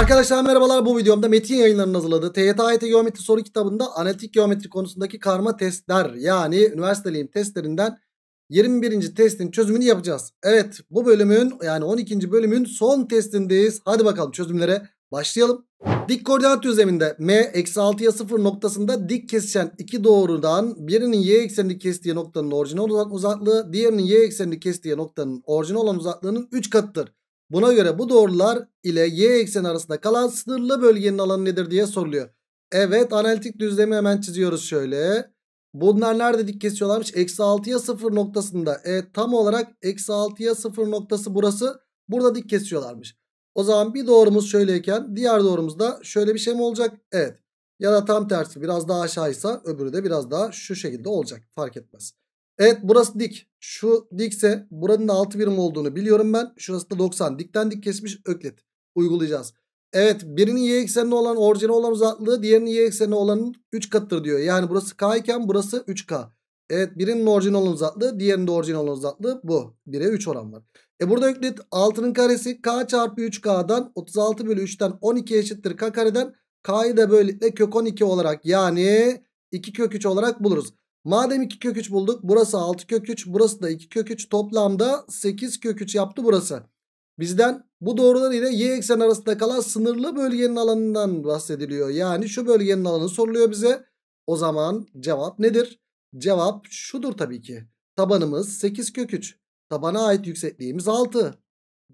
Arkadaşlar merhabalar bu videomda Metin yayınlarının hazırladığı TYT AYT Geometri soru kitabında analitik geometri konusundaki karma testler yani üniversiteliğim testlerinden 21. testin çözümünü yapacağız. Evet bu bölümün yani 12. bölümün son testindeyiz. Hadi bakalım çözümlere başlayalım. Dik koordinat düzleminde M-6'ya eksi 0 noktasında dik kesişen iki doğrudan birinin y eksenini kestiği noktanın orijinal olan uzaklığı diğerinin y eksenini kestiği noktanın orijinal olan uzaklığının 3 katıdır. Buna göre bu doğrular ile y ekseni arasında kalan sınırlı bölgenin alanı nedir diye soruluyor. Evet analitik düzlemi hemen çiziyoruz şöyle. Bunlar nerede dik kesiyorlarmış? Eksi 6'ya 0 noktasında. E, tam olarak eksi 6'ya 0 noktası burası. Burada dik kesiyorlarmış. O zaman bir doğrumuz şöyleyken diğer doğrumuz da şöyle bir şey mi olacak? Evet. Ya da tam tersi biraz daha aşağıysa öbürü de biraz daha şu şekilde olacak. Fark etmez. Evet burası dik. Şu dikse buranın da 6 birim olduğunu biliyorum ben. Şurası da 90. Dikten dik kesmiş öklit. Uygulayacağız. Evet birinin y eksenine olan orijine olan uzaklığı diğerinin y eksenine olanın 3 katıdır diyor. Yani burası k iken burası 3k. Evet birinin orijine olan uzaklığı diğerinin de orijine olan uzaklığı bu. 1'e 3 oran var. E burada öklit 6'nın karesi k çarpı 3k'dan 36 bölü 3'ten 12 eşittir k kareden. k'yı da böylelikle kök 12 olarak yani 2 kök 3 olarak buluruz. Madem 2 kök 3 bulduk. Burası 6 kök 3. Burası da 2 kök 3. Toplamda 8 kök 3 yaptı burası. Bizden bu doğrular ile y eksen arasında kalan sınırlı bölgenin alanından bahsediliyor. Yani şu bölgenin alanı soruluyor bize. O zaman cevap nedir? Cevap şudur tabii ki. Tabanımız 8 kök 3. Tabana ait yüksekliğimiz 6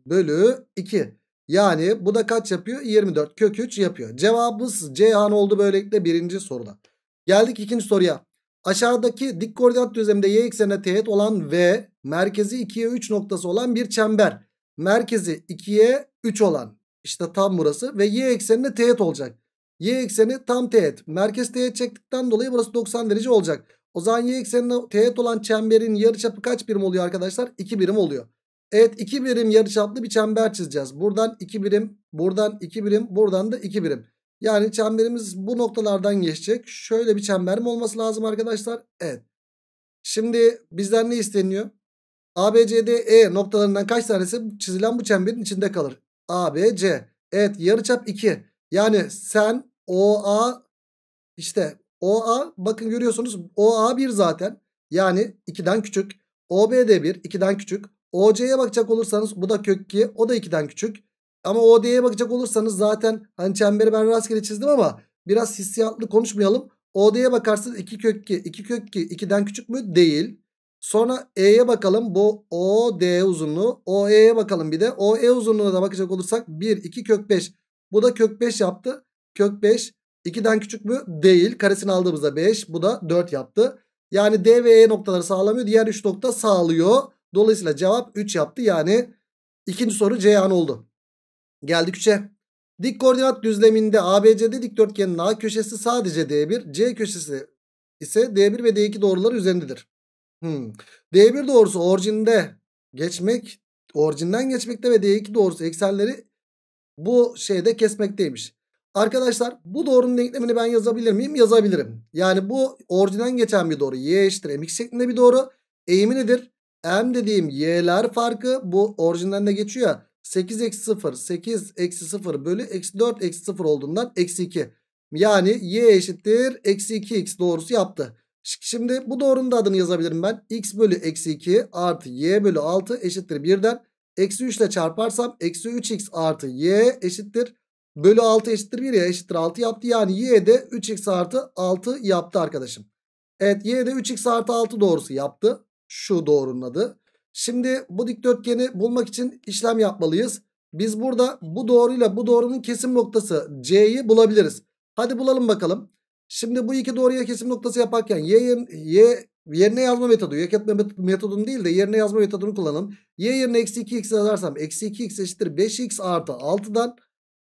bölü 2. Yani bu da kaç yapıyor? 24 kök 3 yapıyor. Cevabımız Ceyhan oldu böylelikle birinci soruda. Geldik ikinci soruya. Aşağıdaki dik koordinat düzleminde y eksenine teğet olan V merkezi 2'ye 3 noktası olan bir çember. Merkezi 2'ye 3 olan işte tam burası ve y eksenine teğet olacak. Y ekseni tam teğet. Merkez teğet çektikten dolayı burası 90 derece olacak. O zaman y eksenine teğet olan çemberin yarıçapı kaç birim oluyor arkadaşlar? 2 birim oluyor. Evet 2 birim yarıçaplı bir çember çizeceğiz. Buradan 2 birim, buradan 2 birim, buradan da 2 birim. Yani çemberimiz bu noktalardan geçecek. Şöyle bir çember mi olması lazım arkadaşlar? Evet. Şimdi bizden ne isteniyor? A, B, C, D, E noktalarından kaç tanesi çizilen bu çemberin içinde kalır? A, B, C. Evet yarıçap 2. Yani sen O, A işte O, A bakın görüyorsunuz O, A 1 zaten. Yani 2'den küçük. O, B de 1 2'den küçük. O, C'ye bakacak olursanız bu da kök 2 o da 2'den küçük. Ama OD'ye bakacak olursanız zaten hani çemberi ben rastgele çizdim ama biraz hissiyatlı konuşmayalım. OD'ye bakarsınız 2 kök 2. 2 kök 2 2'den küçük mü? Değil. Sonra E'ye bakalım. Bu OD uzunluğu. OE'ye bakalım bir de. OE uzunluğuna da bakacak olursak 1, 2 kök 5. Bu da kök 5 yaptı. Kök 5 2'den küçük mü? Değil. Karesini aldığımızda 5. Bu da 4 yaptı. Yani D ve E noktaları sağlamıyor. Diğer 3 nokta sağlıyor. Dolayısıyla cevap 3 yaptı. Yani ikinci soru Ceyhan oldu. Geldik 3'e. Dik koordinat düzleminde ABC'de dikdörtgenin A köşesi sadece D1, C köşesi ise D1 ve D2 doğruları üzerindedir. Hmm. D1 doğrusu orijinde geçmek, orijinden geçmekte ve D2 doğrusu eksenleri bu şeyde kesmekteymiş. Arkadaşlar bu doğrunun denklemini ben yazabilir miyim? Yazabilirim. Yani bu orijinden geçen bir doğru. Y eşittir mx şeklinde bir doğru. Eğimi nedir? M dediğim y'ler farkı bu orijinden de geçiyor ya. 8 eksi 0 8 eksi 0 bölü eksi 4 eksi 0 olduğundan eksi 2. Yani y eşittir eksi 2x doğrusu yaptı. Şimdi bu doğrunun da adını yazabilirim ben. x bölü eksi 2 artı y bölü 6 eşittir 1'den. Eksi 3 ile çarparsam eksi 3x artı y eşittir. Bölü 6 eşittir 1 ya eşittir 6 yaptı. Yani y de 3x artı 6 yaptı arkadaşım. Evet y de 3x artı 6 doğrusu yaptı. Şu doğrunun adı. Şimdi bu dikdörtgeni bulmak için işlem yapmalıyız. Biz burada bu doğruyla bu doğrunun kesim noktası C'yi bulabiliriz. Hadi bulalım bakalım. Şimdi bu iki doğruya kesim noktası yaparken y, y yerine yazma metodu. Yok etme metodunu değil de yerine yazma metodunu kullanalım. Y yerine eksi 2x yazarsam eksi 2x eşittir 5x artı 6'dan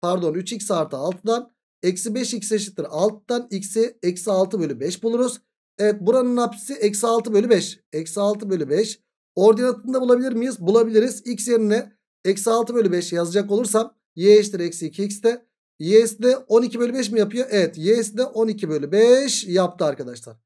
pardon 3x artı 6'dan eksi 5x eşittir 6'dan x'i eksi 6 bölü 5 buluruz. Evet buranın hapsi eksi 6 bölü 5. Eksi 6 bölü 5 Ordinatını bulabilir miyiz? Bulabiliriz. X yerine eksi 6 bölü 5 yazacak olursam y eşittir eksi 2x de y'si 12 bölü 5 mi yapıyor? Evet y'si 12 bölü 5 yaptı arkadaşlar.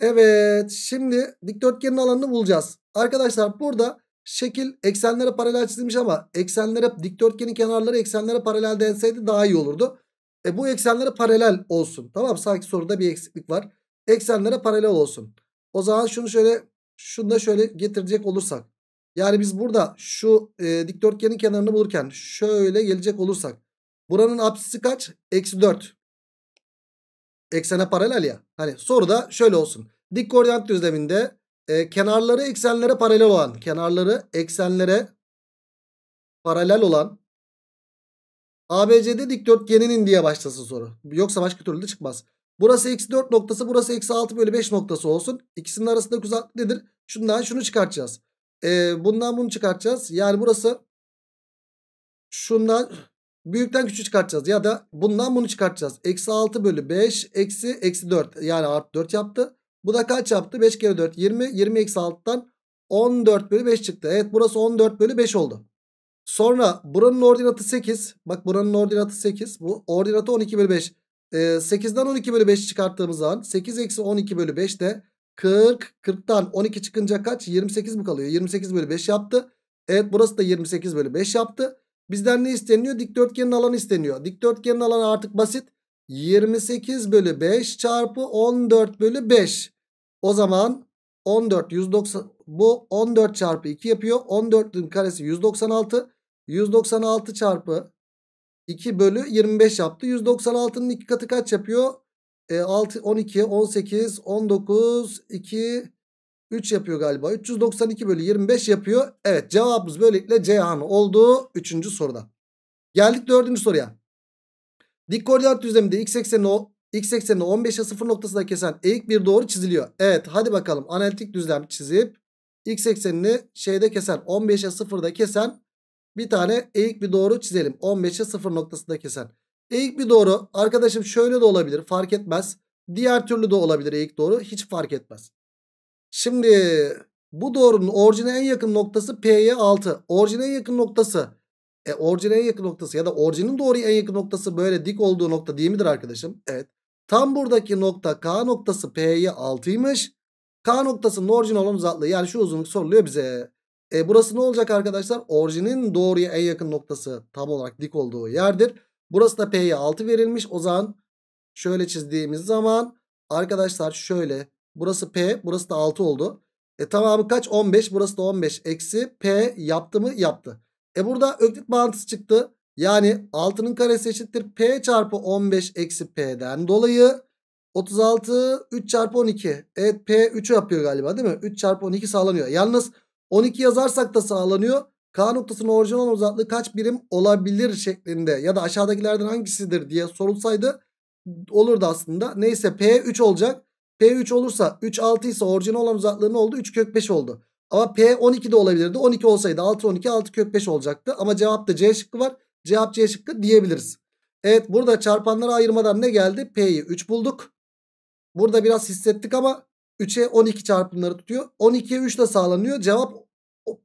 Evet şimdi dikdörtgenin alanını bulacağız. Arkadaşlar burada şekil eksenlere paralel çizilmiş ama eksenlere dikdörtgenin kenarları eksenlere paralel denseydi daha iyi olurdu. E bu eksenlere paralel olsun. Tamam sanki soruda bir eksiklik var. Eksenlere paralel olsun. O zaman şunu şöyle şunu da şöyle getirecek olursak. Yani biz burada şu e, dikdörtgenin kenarını bulurken şöyle gelecek olursak. Buranın apsisi kaç? Eksi 4. Eksene paralel ya. Hani soru da şöyle olsun. Dik koordinat düzleminde e, kenarları eksenlere paralel olan, kenarları eksenlere paralel olan ABCD dikdörtgeninin diye başlasın soru. Yoksa başka türlü de çıkmaz. Burası eksi 4 noktası burası eksi 6 bölü 5 noktası olsun. İkisinin arasındaki uzaklık nedir? Şundan şunu çıkartacağız. Ee, bundan bunu çıkartacağız. Yani burası şundan büyükten küçüğü çıkartacağız. Ya da bundan bunu çıkartacağız. Eksi 6 bölü 5 eksi eksi 4 yani artı 4 yaptı. Bu da kaç yaptı? 5 kere 4 20. 20 eksi 6'dan 14 bölü 5 çıktı. Evet burası 14 bölü 5 oldu. Sonra buranın ordinatı 8. Bak buranın ordinatı 8. Bu ordinatı 12 bölü 5 e, 8'den 12 bölü 5 çıkarttığımız zaman 8 eksi 12 bölü 5 de 40. 40'tan 12 çıkınca kaç? 28 mi kalıyor? 28 bölü 5 yaptı. Evet burası da 28 bölü 5 yaptı. Bizden ne isteniyor? Dikdörtgenin alanı isteniyor. Dikdörtgenin alanı artık basit. 28 bölü 5 çarpı 14 bölü 5. O zaman 14 190 bu 14 çarpı 2 yapıyor. 14'ün karesi 196. 196 çarpı 2 bölü 25 yaptı. 196'nın 2 katı kaç yapıyor? E, 6, 12, 18, 19, 2, 3 yapıyor galiba. 392 bölü 25 yapıyor. Evet cevabımız böylelikle Ceyhan oldu 3. soruda. Geldik 4. soruya. Dik koordinat düzleminde x eksenini x eksenini 15'e 0 noktasına kesen eğik bir doğru çiziliyor. Evet hadi bakalım analitik düzlem çizip x eksenini şeyde kesen 15'e 0'da kesen bir tane eğik bir doğru çizelim. 15'e 0 noktasında kesen. Eğik bir doğru arkadaşım şöyle de olabilir fark etmez. Diğer türlü de olabilir eğik doğru hiç fark etmez. Şimdi bu doğrunun orijine en yakın noktası P'ye 6. Orijine en yakın noktası e orijine en yakın noktası ya da orijinin doğruya en yakın noktası böyle dik olduğu nokta değil midir arkadaşım? Evet. Tam buradaki nokta K noktası P'ye 6'ymış. K noktasının orijin olan uzaklığı yani şu uzunluk soruluyor bize. E, burası ne olacak arkadaşlar? Orijinin doğruya en yakın noktası tam olarak dik olduğu yerdir. Burası da P'ye 6 verilmiş. O zaman şöyle çizdiğimiz zaman arkadaşlar şöyle. Burası P burası da 6 oldu. E tamamı kaç? 15 burası da 15. Eksi P yaptı mı? Yaptı. E burada öklit bağıntısı çıktı. Yani 6'nın karesi eşittir P çarpı 15 eksi P'den dolayı 36 3 çarpı 12. Evet P 3'ü yapıyor galiba değil mi? 3 çarpı 12 sağlanıyor. Yalnız 12 yazarsak da sağlanıyor. K noktasının orijinal uzaklığı kaç birim olabilir şeklinde ya da aşağıdakilerden hangisidir diye sorulsaydı olurdu aslında. Neyse P3 olacak. P3 olursa 3 6 ise orijinal olan uzaklığı ne oldu? 3 kök 5 oldu. Ama P 12 de olabilirdi. 12 olsaydı 6 12 6 kök 5 olacaktı. Ama cevapta C şıkkı var. Cevap C şıkkı diyebiliriz. Evet burada çarpanları ayırmadan ne geldi? P'yi 3 bulduk. Burada biraz hissettik ama 3'e 12 çarpımları tutuyor. 12'ye 3 ile sağlanıyor. Cevap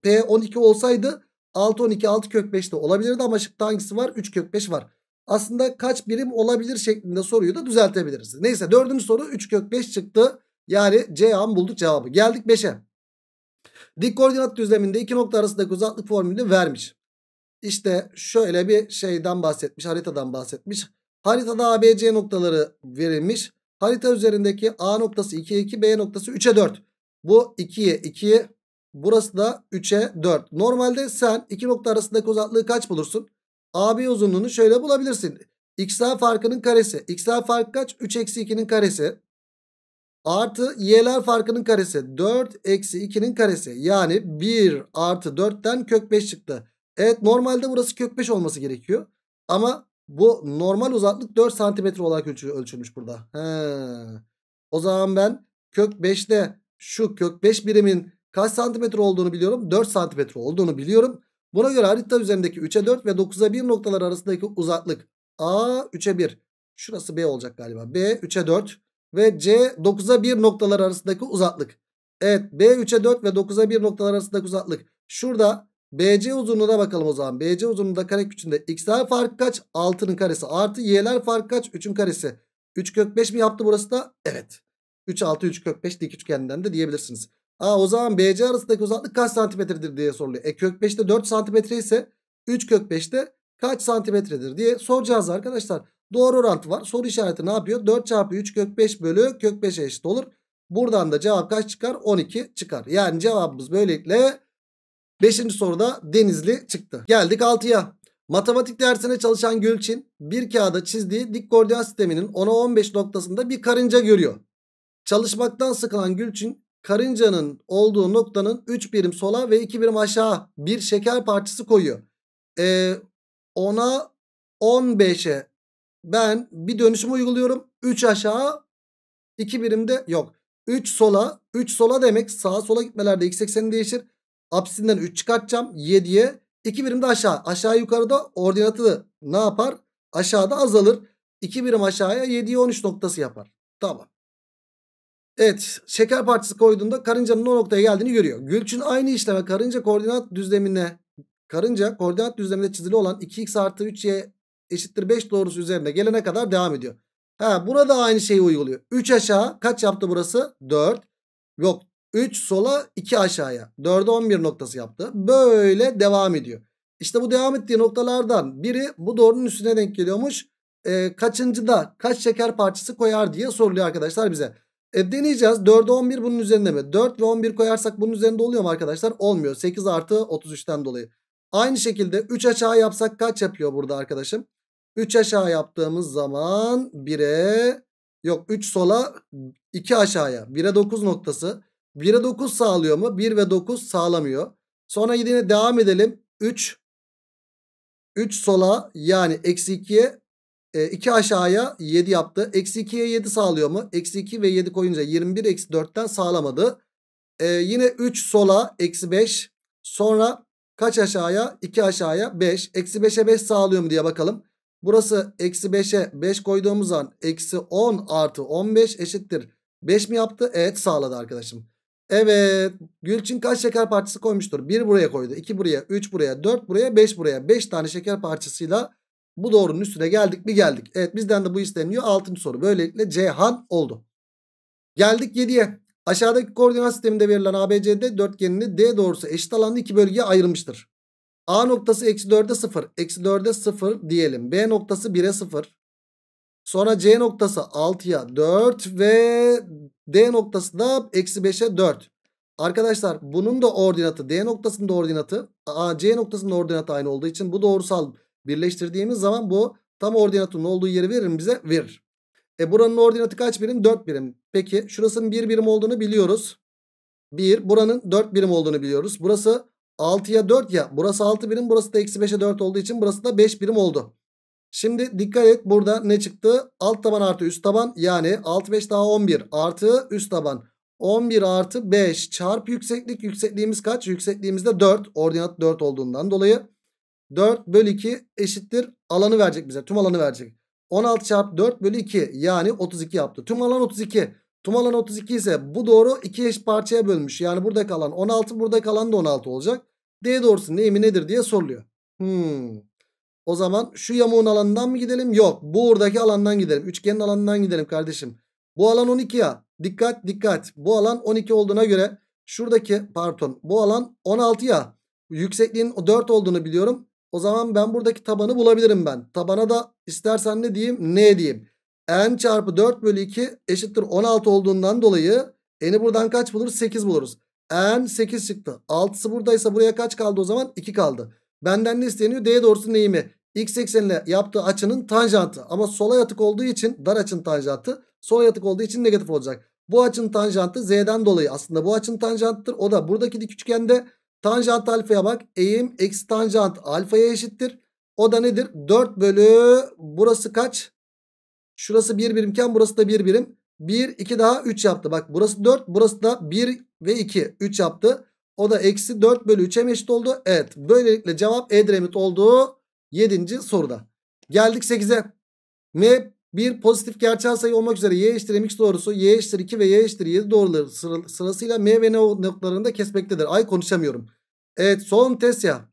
P 12 olsaydı 6 12 6 kök 5 de olabilirdi ama şıkta hangisi var? 3 kök 5 var. Aslında kaç birim olabilir şeklinde soruyu da düzeltebiliriz. Neyse dördüncü soru 3 kök 5 çıktı. Yani C an bulduk cevabı. Geldik 5'e. Dik koordinat düzleminde iki nokta arasındaki uzaklık formülünü vermiş. İşte şöyle bir şeyden bahsetmiş. Haritadan bahsetmiş. Haritada ABC noktaları verilmiş. Harita üzerindeki A noktası 2'ye 2 B noktası 3'e 4. Bu 2'ye 2 burası da 3'e 4. Normalde sen iki nokta arasındaki uzaklığı kaç bulursun? AB uzunluğunu şöyle bulabilirsin. X'ler farkının karesi. X'ler farkı kaç? 3 eksi 2'nin karesi. Artı y'ler farkının karesi. 4 eksi 2'nin karesi. Yani 1 artı 4'ten kök 5 çıktı. Evet normalde burası kök 5 olması gerekiyor. Ama bu normal uzaklık 4 santimetre olarak ölçülmüş burada. He. O zaman ben kök 5'te şu kök 5 birimin kaç santimetre olduğunu biliyorum. 4 santimetre olduğunu biliyorum. Buna göre harita üzerindeki 3'e 4 ve 9'a 1 noktalar arasındaki uzaklık A 3'e 1. Şurası B olacak galiba. B 3'e 4 ve C 9'a 1 noktalar arasındaki uzaklık. Evet B 3'e 4 ve 9'a 1 noktalar arasındaki uzaklık. Şurada BC uzunluğuna bakalım o zaman. BC uzunluğunda kare küçüğünde x'ler farkı kaç? 6'nın karesi artı y'ler farkı kaç? 3'ün karesi. 3 kök 5 mi yaptı burası da? Evet. 3 6 3 kök 5 dik üçgenden de diyebilirsiniz. Aa o zaman BC arasındaki uzaklık kaç santimetredir diye soruluyor. E kök 5'te 4 santimetre ise 3 kök 5'te kaç santimetredir diye soracağız arkadaşlar. Doğru orantı var. Soru işareti ne yapıyor? 4 çarpı 3 kök 5 bölü kök 5'e eşit olur. Buradan da cevap kaç çıkar? 12 çıkar. Yani cevabımız böylelikle Beşinci soruda Denizli çıktı. Geldik 6'ya. Matematik dersine çalışan Gülçin bir kağıda çizdiği dik koordinat sisteminin 10'a 15 noktasında bir karınca görüyor. Çalışmaktan sıkılan Gülçin karıncanın olduğu noktanın 3 birim sola ve 2 birim aşağı bir şeker parçası koyuyor. Ee, 10'a 15'e ben bir dönüşüm uyguluyorum. 3 aşağı 2 birimde yok. 3 sola 3 sola demek sağa sola gitmelerde x ekseni değişir. Apsinden 3 çıkartacağım 7'ye. 2 birim de aşağı. Aşağı yukarıda ordinatı ne yapar? Aşağıda azalır. 2 birim aşağıya 7'ye 13 noktası yapar. Tamam. Evet şeker parçası koyduğunda karıncanın o noktaya geldiğini görüyor. Gülçin aynı işleme karınca koordinat düzlemine karınca koordinat düzleminde çizili olan 2x artı 3y eşittir 5 doğrusu üzerinde gelene kadar devam ediyor. Ha burada aynı şeyi uyguluyor. 3 aşağı kaç yaptı burası? 4. Yok 3 sola 2 aşağıya. 4'e 11 noktası yaptı. Böyle devam ediyor. İşte bu devam ettiği noktalardan biri bu doğrunun üstüne denk geliyormuş. E, kaçıncıda kaç şeker parçası koyar diye soruluyor arkadaşlar bize. E, deneyeceğiz. 4'e 11 bunun üzerinde mi? 4 ve 11 koyarsak bunun üzerinde oluyor mu arkadaşlar? Olmuyor. 8 artı 33'ten dolayı. Aynı şekilde 3 aşağı yapsak kaç yapıyor burada arkadaşım? 3 aşağı yaptığımız zaman 1'e yok 3 sola 2 aşağıya 1'e 9 noktası. 1'e 9 sağlıyor mu? 1 ve 9 sağlamıyor. Sonra yine devam edelim. 3 3 sola yani eksi 2'ye 2 e, aşağıya 7 yaptı. Eksi 2'ye 7 sağlıyor mu? Eksi 2 ve 7 koyunca 21 eksi 4'ten sağlamadı. Ee, yine 3 sola eksi 5. Sonra kaç aşağıya? 2 aşağıya 5. Eksi 5'e 5 sağlıyor mu diye bakalım. Burası eksi 5'e 5 koyduğumuz an eksi 10 artı 15 eşittir. 5 mi yaptı? Evet sağladı arkadaşım. Evet Gülçin kaç şeker parçası koymuştur? 1 buraya koydu. 2 buraya. 3 buraya. 4 buraya. 5 buraya. 5 tane şeker parçasıyla bu doğrunun üstüne geldik mi geldik. Evet bizden de bu isteniyor. 6. soru. Böylelikle Ceyhan oldu. Geldik 7'ye. Aşağıdaki koordinat sisteminde verilen ABCD dörtgenini D doğrusu eşit alanda iki bölgeye ayrılmıştır. A noktası eksi 4'e 0. Eksi 4'e 0 diyelim. B noktası 1'e 0. Sonra C noktası 6'ya 4 ve D noktası da eksi 5'e 4. Arkadaşlar bunun da ordinatı D noktasının ordinatı A, C noktasının ordinatı aynı olduğu için bu doğrusal birleştirdiğimiz zaman bu tam ordinatının olduğu yeri verir mi bize? Verir. E buranın ordinatı kaç birim? 4 birim. Peki şurasının 1 birim olduğunu biliyoruz. 1 buranın 4 birim olduğunu biliyoruz. Burası 6'ya 4 ya burası 6 birim burası da eksi 5'e 4 olduğu için burası da 5 birim oldu. Şimdi dikkat et burada ne çıktı? Alt taban artı üst taban yani 6 5 daha 11 artı üst taban 11 artı 5 çarp yükseklik. Yüksekliğimiz kaç? Yüksekliğimiz de 4. Ordinat 4 olduğundan dolayı 4 bölü 2 eşittir alanı verecek bize. Tüm alanı verecek. 16 çarp 4 bölü 2 yani 32 yaptı. Tüm alan 32. Tüm alan 32 ise bu doğru 2 eş parçaya bölmüş. Yani burada kalan 16 burada kalan da 16 olacak. D doğrusu neyimi nedir diye soruluyor. Hmm. O zaman şu yamuğun alanından mı gidelim? Yok. Buradaki alandan gidelim. Üçgenin alanından gidelim kardeşim. Bu alan 12 ya. Dikkat dikkat. Bu alan 12 olduğuna göre şuradaki pardon bu alan 16 ya. Yüksekliğin 4 olduğunu biliyorum. O zaman ben buradaki tabanı bulabilirim ben. Tabana da istersen ne diyeyim? Ne diyeyim? n çarpı 4 bölü 2 eşittir 16 olduğundan dolayı n'i buradan kaç buluruz? 8 buluruz. n 8 çıktı. 6'sı buradaysa buraya kaç kaldı o zaman? 2 kaldı. Benden ne isteniyor? D doğrusu neyimi? X eksenine yaptığı açının tanjantı. Ama sola yatık olduğu için dar açın tanjantı sola yatık olduğu için negatif olacak. Bu açın tanjantı z'den dolayı aslında bu açın tanjantıdır. O da buradaki dik üçgende tanjant alfaya bak. Eğim eksi tanjant alfaya eşittir. O da nedir? 4 bölü burası kaç? Şurası 1 bir birimken burası da 1 bir birim. 1, 2 daha 3 yaptı. Bak burası 4 burası da 1 ve 2 3 yaptı. O da eksi 4 bölü 3'e eşit oldu. Evet böylelikle cevap Edremit olduğu 7. soruda. Geldik 8'e. M bir pozitif gerçel sayı olmak üzere y eşittir mx doğrusu y eşittir 2 ve y eşittir 7 doğruları sıra, sırasıyla m ve n noktalarında kesmektedir. Ay konuşamıyorum. Evet son test ya.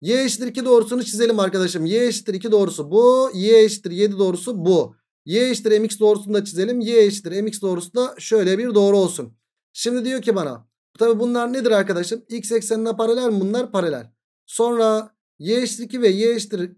y eşittir 2 doğrusunu çizelim arkadaşım. y eşittir 2 doğrusu bu. y eşittir 7 doğrusu bu. y eşittir mx doğrusunu da çizelim. y eşittir mx doğrusu da şöyle bir doğru olsun. Şimdi diyor ki bana. Tabi bunlar nedir arkadaşım? x eksenine paralel mi bunlar? Paralel. Sonra y eşittir 2 ve y eşittir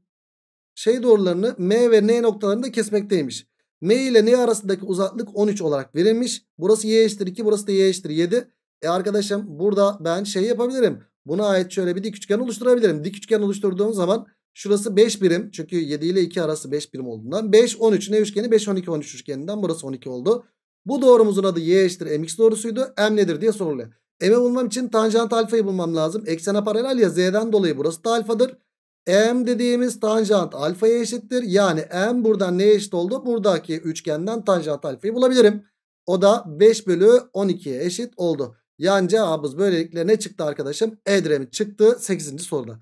şey doğrularını m ve n noktalarında kesmekteymiş. M ile N arasındaki uzaklık 13 olarak verilmiş. Burası Y eşittir 2. Burası da Y eşittir 7. E arkadaşım burada ben şey yapabilirim. Buna ait şöyle bir dik üçgen oluşturabilirim. Dik üçgen oluşturduğum zaman şurası 5 birim. Çünkü 7 ile 2 arası 5 birim olduğundan. 5, 13 ne üçgeni? 5, 12, 13 üçgeninden burası 12 oldu. Bu doğrumuzun adı Y eşittir MX doğrusuydu. M nedir diye soruluyor. M'i bulmam için tanjant alfayı bulmam lazım. Eksene paralel ya z'den dolayı burası da alfadır. M dediğimiz tanjant alfaya eşittir. Yani M buradan neye eşit oldu? Buradaki üçgenden tanjant alfayı bulabilirim. O da 5 bölü 12'ye eşit oldu. Yani cevabımız böylelikle ne çıktı arkadaşım? Edremit çıktı 8. soruda.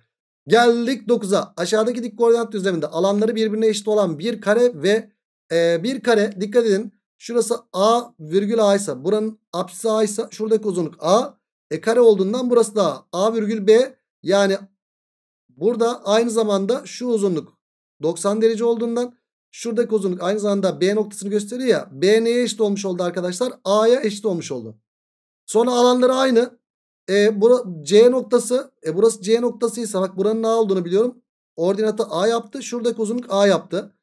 Geldik 9'a. Aşağıdaki dik koordinat düzleminde alanları birbirine eşit olan bir kare ve e, bir kare dikkat edin. Şurası A virgül A ise buranın apsisi A ise şuradaki uzunluk A. E kare olduğundan burası da A. A virgül B yani burada aynı zamanda şu uzunluk 90 derece olduğundan şuradaki uzunluk aynı zamanda B noktasını gösteriyor ya. B neye eşit olmuş oldu arkadaşlar? A'ya eşit olmuş oldu. Sonra alanları aynı. E, C noktası. E, burası C noktasıysa bak buranın A olduğunu biliyorum. Ordinatı A yaptı. Şuradaki uzunluk A yaptı.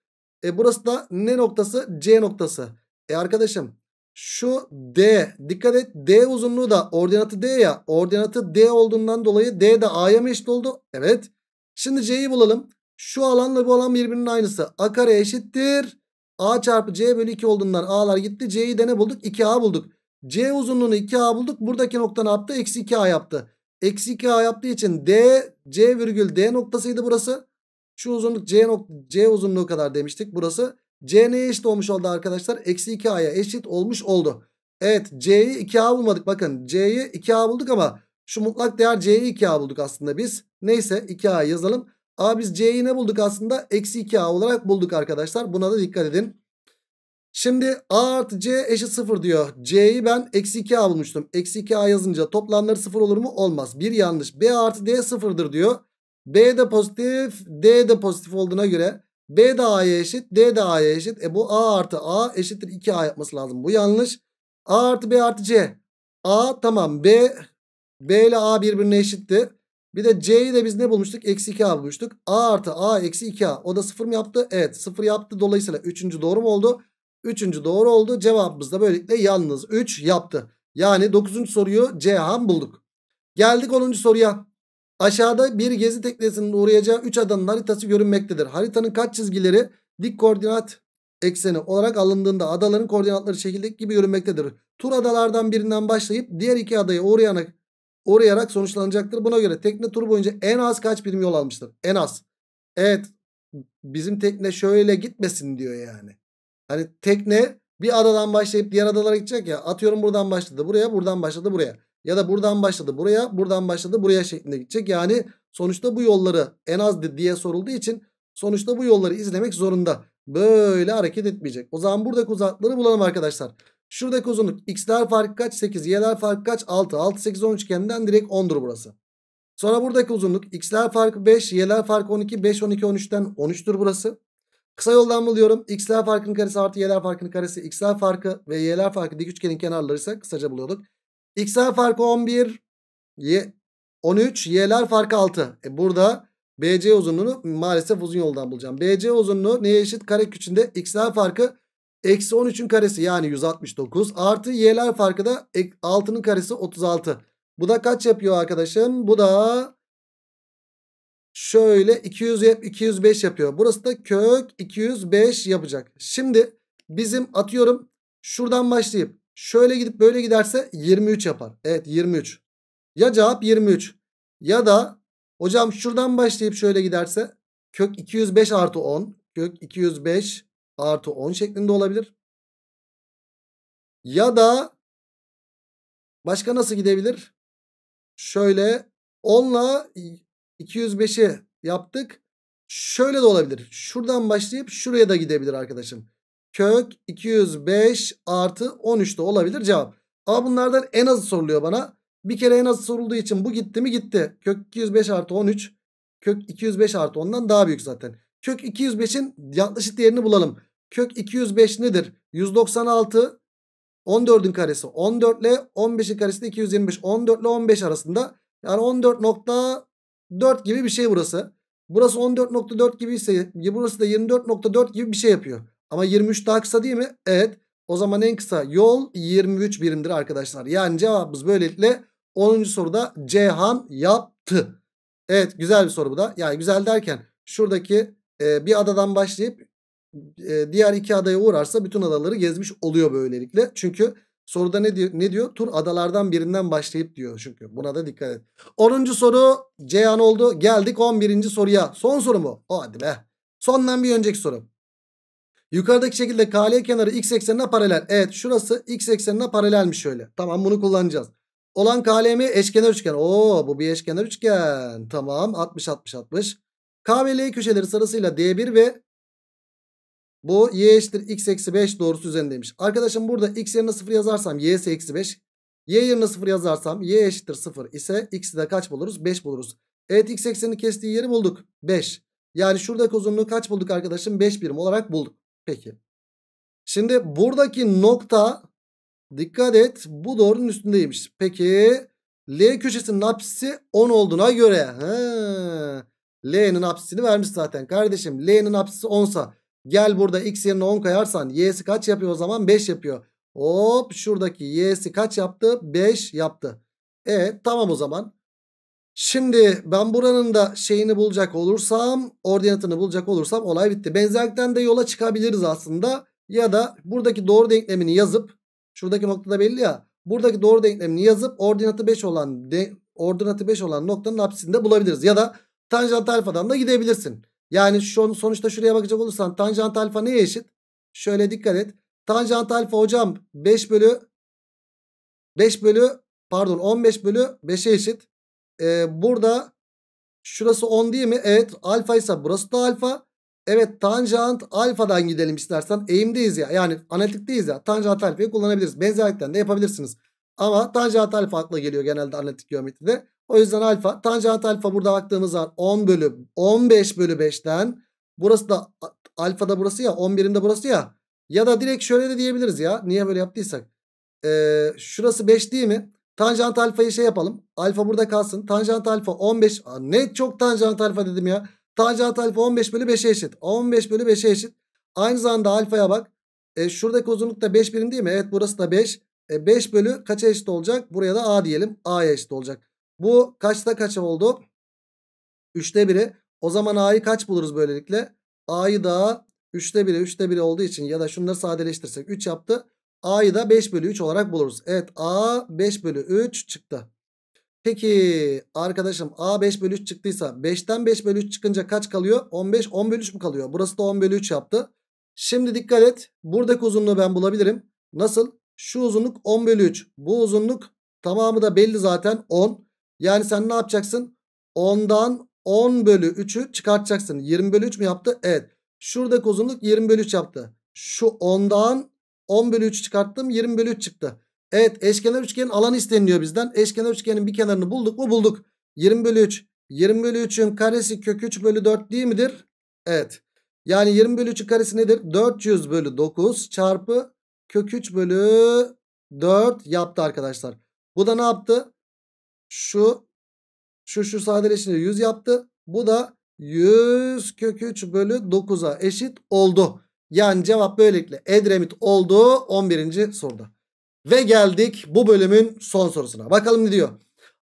E, burası da ne noktası? C noktası. E arkadaşım şu D dikkat et D uzunluğu da ordinatı D ya ordinatı D olduğundan dolayı D de A'ya mı eşit oldu? Evet. Şimdi C'yi bulalım. Şu alanla bu alan birbirinin aynısı. A kare eşittir. A çarpı C bölü 2 olduğundan A'lar gitti. C'yi de ne bulduk? 2A bulduk. C uzunluğunu 2A bulduk. Buradaki nokta ne yaptı? Eksi 2A yaptı. Eksi 2A yaptığı için D, C virgül D noktasıydı burası. Şu uzunluk C, nok C uzunluğu kadar demiştik. Burası C neye eşit olmuş oldu arkadaşlar? Eksi 2A'ya eşit olmuş oldu. Evet C'yi 2A bulmadık. Bakın C'yi 2A bulduk ama şu mutlak değer C'yi 2A bulduk aslında biz. Neyse 2A yazalım. A biz C'yi ne bulduk aslında? Eksi 2A olarak bulduk arkadaşlar. Buna da dikkat edin. Şimdi A artı C eşit 0 diyor. C'yi ben eksi 2A bulmuştum. Eksi 2A yazınca toplamları 0 olur mu? Olmaz. Bir yanlış. B artı D 0'dır diyor. B de pozitif D de pozitif olduğuna göre B de A'ya eşit. D de A'ya eşit. E bu A artı A eşittir 2A yapması lazım. Bu yanlış. A artı B artı C. A tamam. B, B ile A birbirine eşitti. Bir de C'yi de biz ne bulmuştuk? Eksi 2A bulmuştuk. A artı A eksi 2A. O da sıfır mı yaptı? Evet sıfır yaptı. Dolayısıyla üçüncü doğru mu oldu? Üçüncü doğru oldu. Cevabımız da böylelikle yalnız 3 yaptı. Yani dokuzuncu soruyu C'han bulduk. Geldik onuncu soruya. Aşağıda bir gezi teknesinin uğrayacağı 3 adanın haritası görünmektedir. Haritanın kaç çizgileri dik koordinat ekseni olarak alındığında adaların koordinatları şekildeki gibi görünmektedir. Tur adalardan birinden başlayıp diğer iki adaya uğrayana, uğrayarak sonuçlanacaktır. Buna göre tekne tur boyunca en az kaç birim yol almıştır? En az. Evet bizim tekne şöyle gitmesin diyor yani. Hani tekne bir adadan başlayıp diğer adalara gidecek ya. Atıyorum buradan başladı buraya buradan başladı buraya. Ya da buradan başladı buraya, buradan başladı buraya şeklinde gidecek. Yani sonuçta bu yolları en az diye sorulduğu için sonuçta bu yolları izlemek zorunda. Böyle hareket etmeyecek. O zaman buradaki uzaklıkları bulalım arkadaşlar. Şuradaki uzunluk x'ler farkı kaç? 8. Y'ler farkı kaç? 6. 6, 8, 10 üçgeninden direkt 10'dur burası. Sonra buradaki uzunluk x'ler farkı 5, y'ler farkı 12, 5, 12, 13'ten 13'tür burası. Kısa yoldan buluyorum. X'ler farkının karesi artı y'ler farkının karesi. X'ler farkı ve y'ler farkı dik üçgenin kenarları ise kısaca buluyorduk. X'ler farkı 11. Y, 13. Y'ler farkı 6. E burada BC uzunluğunu maalesef uzun yoldan bulacağım. BC uzunluğu neye eşit? Kare küçüğünde X'ler farkı eksi 13'ün karesi yani 169. Artı Y'ler farkı da 6'nın karesi 36. Bu da kaç yapıyor arkadaşım? Bu da şöyle 200 205 yapıyor. Burası da kök 205 yapacak. Şimdi bizim atıyorum şuradan başlayıp Şöyle gidip böyle giderse 23 yapar. Evet 23. Ya cevap 23 ya da hocam şuradan başlayıp şöyle giderse kök 205 artı 10 kök 205 artı 10 şeklinde olabilir. Ya da başka nasıl gidebilir? Şöyle 10 205'i yaptık. Şöyle de olabilir. Şuradan başlayıp şuraya da gidebilir arkadaşım kök 205 artı 13 de olabilir cevap. Ama bunlardan en azı soruluyor bana. Bir kere en azı sorulduğu için bu gitti mi gitti. Kök 205 artı 13. Kök 205 artı 10'dan daha büyük zaten. Kök 205'in yaklaşık değerini bulalım. Kök 205 nedir? 196 14'ün karesi 14 ile 15'in karesi de 225. 14 ile 15 arasında. Yani 14.4 gibi bir şey burası. Burası 14.4 gibi ise burası da 24.4 gibi bir şey yapıyor. Ama 23 daha kısa değil mi? Evet. O zaman en kısa yol 23 birimdir arkadaşlar. Yani cevabımız böylelikle 10. soruda Ceyhan yaptı. Evet güzel bir soru bu da. Yani güzel derken şuradaki e, bir adadan başlayıp e, diğer iki adaya uğrarsa bütün adaları gezmiş oluyor böylelikle. Çünkü soruda ne diyor? Ne diyor? Tur adalardan birinden başlayıp diyor çünkü. Buna da dikkat et. 10. soru Ceyhan oldu. Geldik 11. soruya. Son soru mu? O Hadi be. Sondan bir önceki soru. Yukarıdaki şekilde KL kenarı x eksenine paralel. Evet şurası x eksenine paralelmiş şöyle. Tamam bunu kullanacağız. Olan KLM eşkenar üçgen. Oo bu bir eşkenar üçgen. Tamam 60 60 60. K ve L köşeleri sırasıyla D1 ve bu y eşittir x eksi 5 doğrusu üzerindeymiş. Arkadaşım burada x yerine 0 yazarsam y ise eksi 5. Y yerine 0 yazarsam y eşittir 0 ise x'i de kaç buluruz? 5 buluruz. Evet x eksenini kestiği yeri bulduk. 5. Yani şuradaki uzunluğu kaç bulduk arkadaşım? 5 birim olarak bulduk. Peki. Şimdi buradaki nokta dikkat et bu doğrunun üstündeymiş. Peki L köşesinin apsisi 10 olduğuna göre. L'nin apsisini vermiş zaten kardeşim. L'nin apsisi 10 gel burada x yerine 10 kayarsan y'si kaç yapıyor o zaman 5 yapıyor. Hop şuradaki y'si kaç yaptı? 5 yaptı. E tamam o zaman. Şimdi ben buranın da şeyini bulacak olursam ordinatını bulacak olursam olay bitti. Benzerlikten de yola çıkabiliriz aslında. Ya da buradaki doğru denklemini yazıp şuradaki noktada belli ya. Buradaki doğru denklemini yazıp ordinatı 5 olan de, ordinatı 5 olan noktanın apsisinde bulabiliriz. Ya da tanjant alfadan da gidebilirsin. Yani şu, sonuçta şuraya bakacak olursan tanjant alfa neye eşit? Şöyle dikkat et. Tanjant alfa hocam 5 bölü 5 bölü pardon 15 bölü 5'e eşit e, burada şurası 10 değil mi? Evet alfa ise burası da alfa. Evet tanjant alfadan gidelim istersen. Eğimdeyiz ya yani analitikteyiz ya. Tanjant alfayı kullanabiliriz. Benzerlikten de yapabilirsiniz. Ama tanjant alfa akla geliyor genelde analitik geometride. O yüzden alfa tanjant alfa burada baktığımız zaman 10 bölü 15 bölü 5'ten burası da alfa da burası ya 11'imde burası ya. Ya da direkt şöyle de diyebiliriz ya. Niye böyle yaptıysak. Ee, şurası 5 değil mi? Tanjant alfayı şey yapalım. Alfa burada kalsın. Tanjant alfa 15. Aa, ne çok tanjant alfa dedim ya. Tanjant alfa 15 bölü 5'e eşit. 15 bölü 5'e eşit. Aynı zamanda alfaya bak. E, şuradaki uzunluk da 5 birim değil mi? Evet burası da 5. E, 5 bölü kaça eşit olacak? Buraya da A diyelim. A'ya eşit olacak. Bu kaçta kaça oldu? 3'te 1'i. O zaman A'yı kaç buluruz böylelikle? A'yı da 3'te 1'i 3'te 1'i olduğu için ya da şunları sadeleştirsek 3 yaptı. A'yı da 5 bölü 3 olarak buluruz. Evet A 5 bölü 3 çıktı. Peki arkadaşım A 5 bölü 3 çıktıysa 5'ten 5 bölü 3 çıkınca kaç kalıyor? 15 10 bölü 3 mü kalıyor? Burası da 10 bölü 3 yaptı. Şimdi dikkat et. Buradaki uzunluğu ben bulabilirim. Nasıl? Şu uzunluk 10 bölü 3. Bu uzunluk tamamı da belli zaten 10. Yani sen ne yapacaksın? 10'dan 10 bölü 3'ü çıkartacaksın. 20 bölü 3 mü yaptı? Evet. Şuradaki uzunluk 20 bölü 3 yaptı. Şu 10'dan 10 bölü 3 çıkarttım 20 bölü 3 çıktı. Evet eşkenar üçgenin alanı isteniliyor bizden. Eşkenar üçgenin bir kenarını bulduk mu bulduk. 20 bölü 3. 20 bölü 3'ün karesi kök 3 bölü 4 değil midir? Evet. Yani 20 bölü 3'ün karesi nedir? 400 bölü 9 çarpı kök 3 bölü 4 yaptı arkadaşlar. Bu da ne yaptı? Şu şu şu sadeleşince 100 yaptı. Bu da 100 kök 3 bölü 9'a eşit oldu. Yani cevap böylelikle Edremit oldu 11. soruda. Ve geldik bu bölümün son sorusuna. Bakalım ne diyor.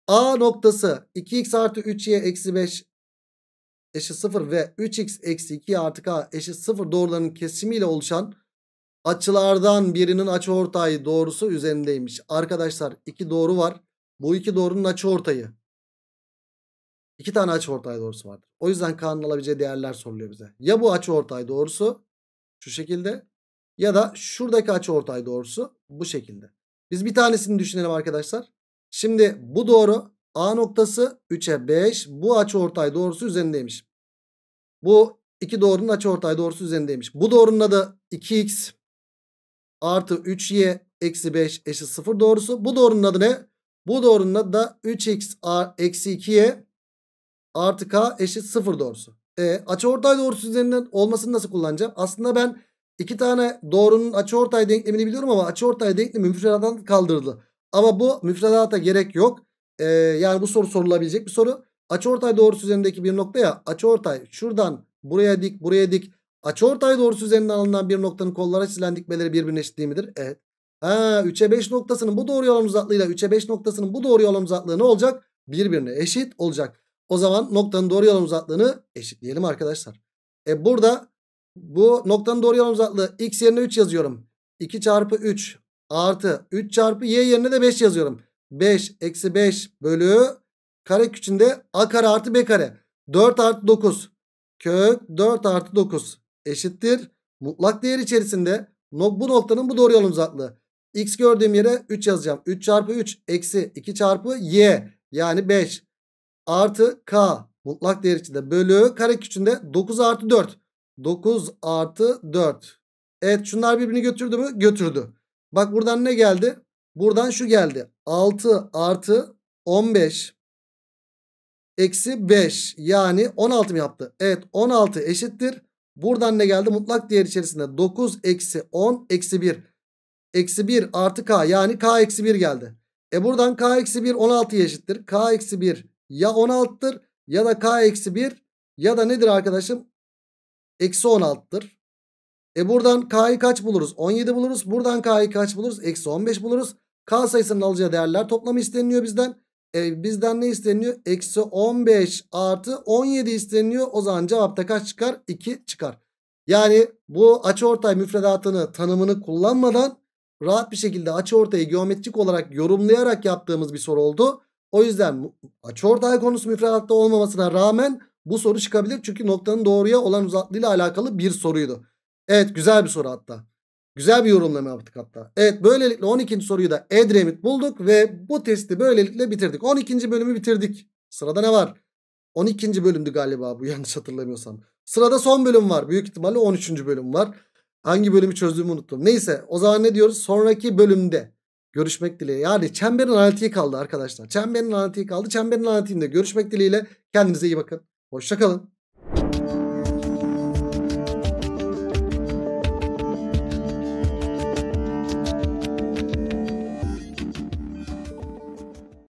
A noktası 2x artı 3y eksi 5 eşit 0 ve 3x eksi 2 artı k eşit 0 doğrularının kesimiyle oluşan açılardan birinin açıortayı doğrusu üzerindeymiş. Arkadaşlar iki doğru var. Bu iki doğrunun açıortayı. İki tane açıortay doğrusu var. O yüzden K'nın alabileceği değerler soruluyor bize. Ya bu açıortay doğrusu şu şekilde. Ya da şuradaki açıortay doğrusu bu şekilde. Biz bir tanesini düşünelim arkadaşlar. Şimdi bu doğru. A noktası 3'e 5. Bu açıortay doğrusu üzerindeymiş. Bu iki doğrunun açıortay doğrusu üzerindeymiş. Bu doğrunun adı 2x artı 3y eksi 5 eşit 0 doğrusu. Bu doğrunun adı ne? Bu doğrunun adı da 3x eksi 2y artı k eşit 0 doğrusu e, açıortay doğrusu üzerinden olmasını nasıl kullanacağım? Aslında ben iki tane doğrunun açıortay denklemini biliyorum ama açıortay denklemi müfredattan kaldırıldı. Ama bu müfredata gerek yok. E, yani bu soru sorulabilecek bir soru. Açıortay doğrusu üzerindeki bir nokta noktaya açıortay şuradan buraya dik buraya dik açıortay doğrusu üzerinden alınan bir noktanın kollara çizilen dikmeleri birbirine eşit midir? Evet. Ha 3'e 5 noktasının bu doğru yolun uzaklığıyla 3'e 5 noktasının bu doğru yolun uzaklığı ne olacak? Birbirine eşit olacak. O zaman noktanın doğru yan uzaklığını eşitleyelim arkadaşlar. E burada bu noktanın doğru yan uzaklığı x yerine 3 yazıyorum. 2 çarpı 3 artı 3 çarpı y yerine de 5 yazıyorum. 5 eksi 5 bölü kare küçüğünde a kare artı b kare. 4 artı 9 kök 4 artı 9 eşittir. Mutlak değer içerisinde bu noktanın bu doğru yan uzaklığı. X gördüğüm yere 3 yazacağım. 3 çarpı 3 eksi 2 çarpı y yani 5 artı k mutlak değer içinde bölü kare küçüğünde 9 artı 4. 9 artı 4. Evet şunlar birbirini götürdü mü? Götürdü. Bak buradan ne geldi? Buradan şu geldi. 6 artı 15 eksi 5 yani 16 mı yaptı? Evet 16 eşittir. Buradan ne geldi? Mutlak değer içerisinde 9 eksi 10 eksi 1. Eksi 1 artı k yani k eksi 1 geldi. E buradan k eksi 1 16'ya eşittir. k eksi 1 ya 16'dır ya da k eksi 1 ya da nedir arkadaşım? Eksi 16'dır. E buradan k'yı kaç buluruz? 17 buluruz. Buradan k'yı kaç buluruz? Eksi 15 buluruz. K sayısının alacağı değerler toplamı isteniliyor bizden. E, bizden ne isteniliyor? Eksi 15 artı 17 isteniliyor. O zaman cevapta kaç çıkar? 2 çıkar. Yani bu açıortay müfredatını tanımını kullanmadan rahat bir şekilde açıortayı geometrik olarak yorumlayarak yaptığımız bir soru oldu. O yüzden açıortay konusu müfredatta olmamasına rağmen bu soru çıkabilir. Çünkü noktanın doğruya olan uzaklığıyla alakalı bir soruydu. Evet güzel bir soru hatta. Güzel bir yorumlama yaptık hatta. Evet böylelikle 12. soruyu da Edremit bulduk ve bu testi böylelikle bitirdik. 12. bölümü bitirdik. Sırada ne var? 12. bölümdü galiba bu yanlış hatırlamıyorsam. Sırada son bölüm var. Büyük ihtimalle 13. bölüm var. Hangi bölümü çözdüğümü unuttum. Neyse o zaman ne diyoruz? Sonraki bölümde Görüşmek dileğiyle. Yani çemberin analitiği kaldı arkadaşlar. Çemberin analitiği kaldı. Çemberin analitiğinde görüşmek dileğiyle. Kendinize iyi bakın. Hoşçakalın.